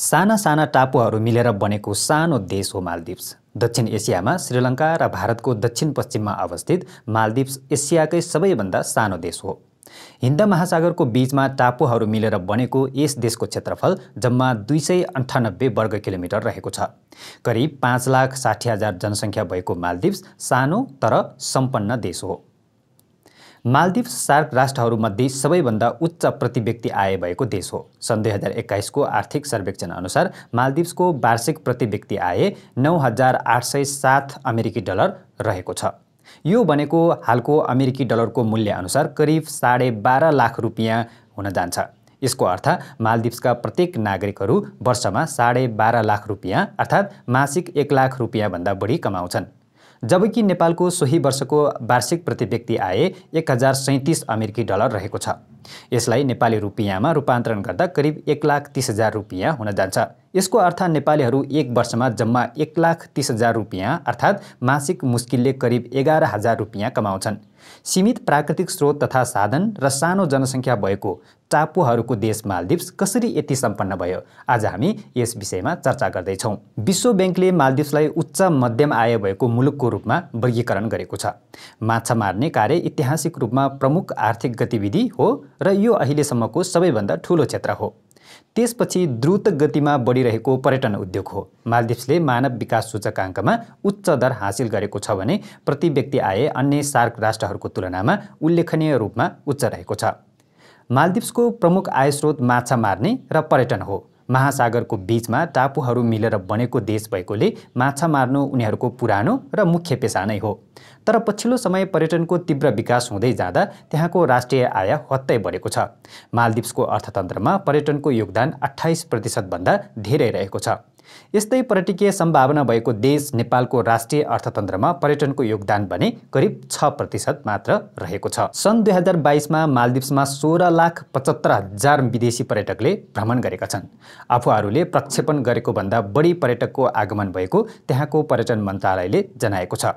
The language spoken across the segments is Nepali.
साना साना टापुहरू मिलेर बनेको सानो देश हो मालदिप्स दक्षिण एसियामा श्रीलङ्का र भारतको दक्षिण पश्चिममा अवस्थित मालदिप्स एसियाकै सबैभन्दा सानो देश हो हिन्द महासागरको बीचमा टापुहरू मिलेर बनेको यस देशको क्षेत्रफल जम्मा दुई सय अन्ठानब्बे वर्ग किलोमिटर रहेको छ करिब पाँच लाख साठी हजार जनसङ्ख्या भएको मालदिप्स सानो तर सम्पन्न देश हो मालदिप्स सार्क राष्ट्रहरूमध्ये सबैभन्दा उच्च प्रति व्यक्ति आय भएको देश हो सन् दुई हजार एक्काइसको आर्थिक सर्वेक्षण अनुसार मालदिप्सको वार्षिक प्रति व्यक्ति आय नौ हजार आठ सय सात अमेरिकी डलर रहेको छ यो भनेको हालको अमेरिकी डलरको मूल्यअनुसार करिब साढे बाह्र लाख रुपियाँ हुन जान्छ यसको अर्थ मालदिप्सका प्रत्येक नागरिकहरू वर्षमा साढे बाह्र लाख रुपियाँ अर्थात् मासिक एक लाख रुपियाँभन्दा बढी कमाउँछन् जबकि नेपालको सोही वर्षको वार्षिक प्रतिव्यक्ति आए आय एक हजार सैँतिस अमेरिकी डलर रहेको छ यसलाई नेपाली रुपियाँमा रूपान्तरण गर्दा करिब एक लाख तिस हजार रुपियाँ हुन जान्छ यसको अर्थ नेपालीहरू एक वर्षमा जम्मा एक लाख तिस हजार रुपियाँ अर्थात् मासिक मुस्किलले करिब एघार हजार रुपियाँ कमाउँछन् सीमित प्राकृतिक स्रोत तथा साधन र सानो जनसङ्ख्या भएको टापुहरूको देश मालदिप्स कसरी यति सम्पन्न भयो आज हामी यस विषयमा चर्चा गर्दैछौँ विश्व ब्याङ्कले मालदिप्सलाई उच्च मध्यम आय भएको मुलुकको रूपमा वर्गीकरण गरेको छ माछा मार्ने कार्य ऐतिहासिक रूपमा प्रमुख आर्थिक गतिविधि हो र यो अहिलेसम्मको सबैभन्दा ठुलो क्षेत्र हो त्यसपछि द्रुत गतिमा बढिरहेको पर्यटन उद्योग हो मालदिप्सले मानव विकास सूचकाङ्कमा उच्च दर हासिल गरेको छ भने प्रति व्यक्ति आए अन्य सार्क राष्ट्रहरूको तुलनामा उल्लेखनीय रूपमा उच्च रहेको छ मालदिप्सको प्रमुख आयस्रोत माछा मार्ने र पर्यटन हो महासागरको बीचमा टापुहरू मिलेर बनेको देश भएकोले माछा मार्नु उनीहरूको पुरानो र मुख्य पेसा नै हो तर पछिल्लो समय पर्यटनको तीव्र विकास हुँदै जाँदा त्यहाँको राष्ट्रिय आय हत्तै बढेको छ मालदिप्सको अर्थतन्त्रमा पर्यटनको योगदान अठाइस प्रतिशतभन्दा धेरै रहेको छ यस्तै पर्यटकीय सम्भावना भएको देश नेपालको राष्ट्रिय अर्थतन्त्रमा पर्यटनको योगदान भने करिब छ प्रतिशत मात्र रहेको छ सन् दुई हजार बाइसमा मालदिप्समा सोह्र लाख पचहत्तर हजार विदेशी पर्यटकले भ्रमण गरेका छन् आफूहरूले प्रक्षेपण गरेको भन्दा बढी पर्यटकको आगमन भएको त्यहाँको पर्यटन मन्त्रालयले जनाएको छ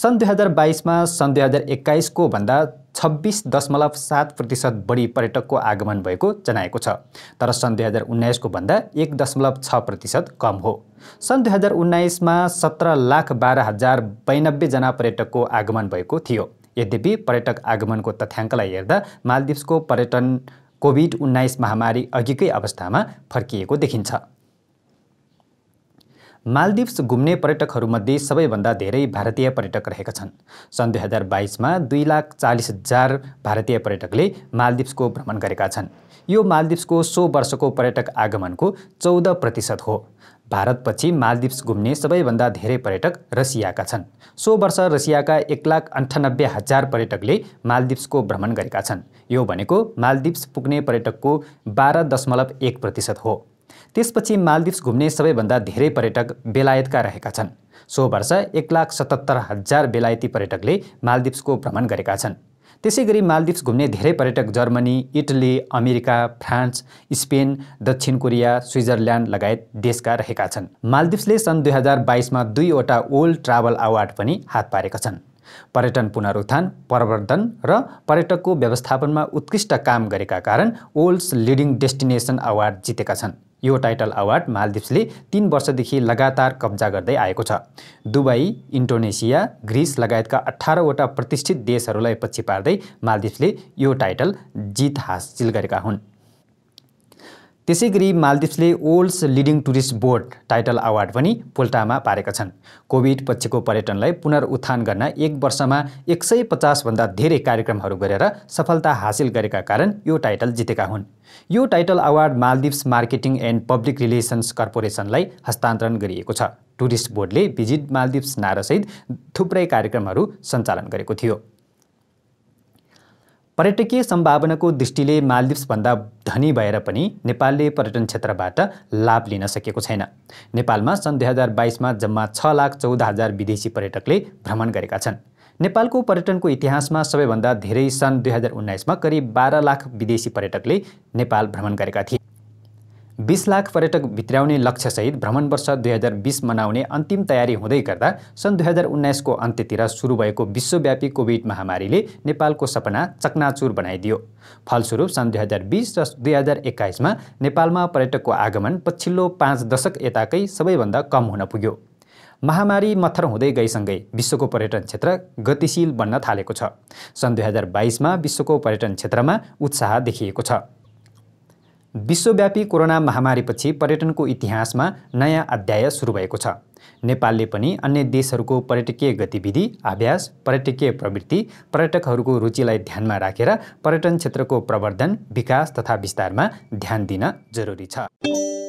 सन् दुई हजार बाइसमा सन् दुई हजार एक्काइसको भन्दा छब्बिस दशमलव सात प्रतिशत बढी पर्यटकको आगमन भएको जनाएको छ तर सन् दुई हजार उन्नाइसको भन्दा एक दशमलव छ प्रतिशत कम हो सन् दुई हजार उन्नाइसमा सत्र लाख बाह्र हजार बयानब्बेजना पर्यटकको आगमन भएको थियो यद्यपि पर्यटक आगमनको तथ्याङ्कलाई हेर्दा मालदिप्सको पर्यटन कोभिड उन्नाइस महामारी अघिकै अवस्थामा फर्किएको देखिन्छ मालदिप्स घुम्ने पर्यटकहरूमध्ये सबैभन्दा धेरै भारतीय पर्यटक रहेका छन् सन् दुई हजार बाइसमा दुई लाख चालिस हजार भारतीय पर्यटकले मालदिप्सको भ्रमण गरेका छन् यो मालदिप्सको सो वर्षको पर्यटक आगमनको चौध प्रतिशत हो भारतपछि मालदिप्स घुम्ने सबैभन्दा धेरै पर्यटक रसियाका छन् सो वर्ष रसियाका एक लाख अन्ठानब्बे हजार पर्यटकले मालदिप्सको भ्रमण गरेका छन् यो भनेको मालदिप्स पुग्ने पर्यटकको बाह्र दशमलव एक प्रतिशत हो त्यसपछि मालदिप्स घुम्ने सबैभन्दा धेरै पर्यटक बेलायतका रहेका छन् सो वर्ष एक लाख सतहत्तर हजार बेलायती पर्यटकले मालदिप्सको भ्रमण गरेका छन् त्यसै गरी मालदिप्स घुम्ने धेरै पर्यटक Germany Italy America France Spain दक्षिण कोरिया स्विजरल्यान्ड लगायत देशका रहेका छन् मालदिप्सले सन् दुई हजार बाइसमा दुईवटा ओल्ड ट्राभल अवार्ड पनि हात पारेका छन् पर्यटन पुनरुत्थान प्रवर्धन र पर्यटकको व्यवस्थापनमा उत्कृष्ट काम गरेका कारण ओल्ड्स लिडिङ डेस्टिनेसन अवार्ड जितेका छन् यो टाइटल अवार्ड मालदिप्सले तिन वर्षदेखि लगातार कब्जा गर्दै आएको छ दुबई इन्डोनेसिया ग्रिस लगायतका अठारवटा प्रतिष्ठित देशहरूलाई पछि पार्दै मालदिप्सले यो टाइटल जित हासिल गरेका हुन् त्यसै गरी मालदिप्सले world's leading tourist board title award पनि पोल्टामा पारेका छन् कोभिड पछिको पर्यटनलाई पुनरुत्थान गर्न एक वर्षमा एक सय पचासभन्दा धेरै कार्यक्रमहरू गरेर सफलता हासिल गरेका कारण यो टाइटल जितेका हुन् यो title award Maldives marketing and public relations कर्पोरेसनलाई हस्तान्तरण गरिएको छ टुरिस्ट बोर्डले भिजिट मालदिप्स नारासहित थुप्रै कार्यक्रमहरू सञ्चालन गरेको थियो पर्यटकीय सम्भावनाको दृष्टिले मालदिप्सभन्दा धनी भएर पनि नेपालले पर्यटन क्षेत्रबाट लाभ लिन सकेको छैन नेपालमा सन् दुई हजार बाइसमा जम्मा छ लाख चौध हजार विदेशी पर्यटकले भ्रमण गरेका छन् नेपालको पर्यटनको इतिहासमा सबैभन्दा धेरै सन् दुई हजार उन्नाइसमा करिब बाह्र लाख विदेशी पर्यटकले नेपाल भ्रमण गरेका थिए बिस लाख पर्यटक भित्राउने लक्ष्यसहित भ्रमण वर्ष दुई हजार बिस मनाउने अन्तिम तयारी हुँदै गर्दा सन् दुई हजार उन्नाइसको अन्त्यतिर सुरु भएको विश्वव्यापी कोभिड महामारीले नेपालको सपना चकनाचुर बनाइदियो फलस्वरूप सन् दुई हजार बिस र दुई हजार एक्काइसमा नेपालमा पर्यटकको आगमन पछिल्लो पाँच दशक यताकै सबैभन्दा कम हुन पुग्यो महामारी मथर हुँदै गएसँगै विश्वको पर्यटन क्षेत्र गतिशील बन्न थालेको छ सन् दुई हजार बाइसमा विश्वको पर्यटन क्षेत्रमा उत्साह देखिएको छ विश्वव्यापी कोरोना महामारीपछि पर्यटनको इतिहासमा नयाँ अध्याय सुरु भएको छ नेपालले पनि अन्य देशहरूको पर्यटकीय गतिविधि अभ्यास पर्यटकीय प्रवृत्ति पर्यटकहरूको रुचिलाई ध्यानमा राखेर पर्यटन क्षेत्रको प्रवर्धन विकास तथा विस्तारमा ध्यान दिन जरुरी छ